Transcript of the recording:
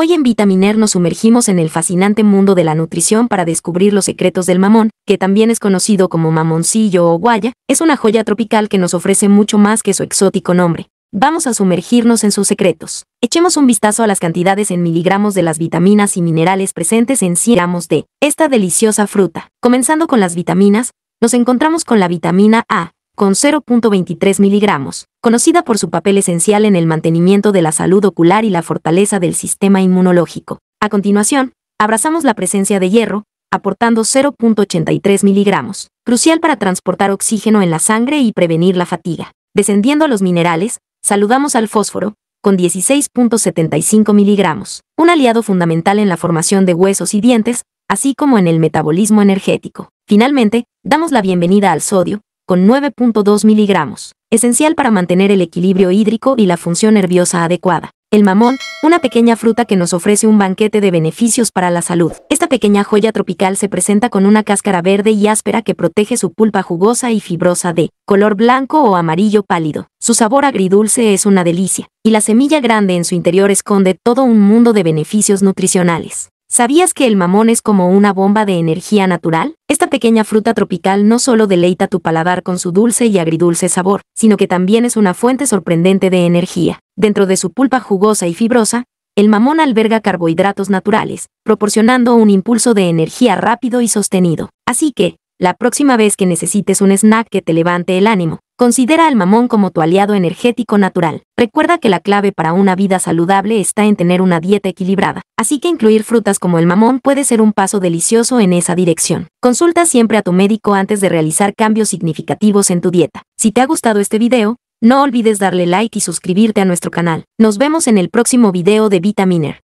Hoy en Vitaminer nos sumergimos en el fascinante mundo de la nutrición para descubrir los secretos del mamón, que también es conocido como mamoncillo o guaya, es una joya tropical que nos ofrece mucho más que su exótico nombre. Vamos a sumergirnos en sus secretos. Echemos un vistazo a las cantidades en miligramos de las vitaminas y minerales presentes en 100 gramos de esta deliciosa fruta. Comenzando con las vitaminas, nos encontramos con la vitamina A, con 0.23 miligramos, conocida por su papel esencial en el mantenimiento de la salud ocular y la fortaleza del sistema inmunológico. A continuación, abrazamos la presencia de hierro, aportando 0.83 miligramos, crucial para transportar oxígeno en la sangre y prevenir la fatiga. Descendiendo a los minerales, saludamos al fósforo, con 16.75 miligramos, un aliado fundamental en la formación de huesos y dientes, así como en el metabolismo energético. Finalmente, damos la bienvenida al sodio, con 9.2 miligramos, esencial para mantener el equilibrio hídrico y la función nerviosa adecuada. El mamón, una pequeña fruta que nos ofrece un banquete de beneficios para la salud. Esta pequeña joya tropical se presenta con una cáscara verde y áspera que protege su pulpa jugosa y fibrosa de color blanco o amarillo pálido. Su sabor agridulce es una delicia, y la semilla grande en su interior esconde todo un mundo de beneficios nutricionales. ¿Sabías que el mamón es como una bomba de energía natural? Esta pequeña fruta tropical no solo deleita tu paladar con su dulce y agridulce sabor, sino que también es una fuente sorprendente de energía. Dentro de su pulpa jugosa y fibrosa, el mamón alberga carbohidratos naturales, proporcionando un impulso de energía rápido y sostenido. Así que, la próxima vez que necesites un snack que te levante el ánimo, Considera al mamón como tu aliado energético natural. Recuerda que la clave para una vida saludable está en tener una dieta equilibrada, así que incluir frutas como el mamón puede ser un paso delicioso en esa dirección. Consulta siempre a tu médico antes de realizar cambios significativos en tu dieta. Si te ha gustado este video, no olvides darle like y suscribirte a nuestro canal. Nos vemos en el próximo video de Vitaminer.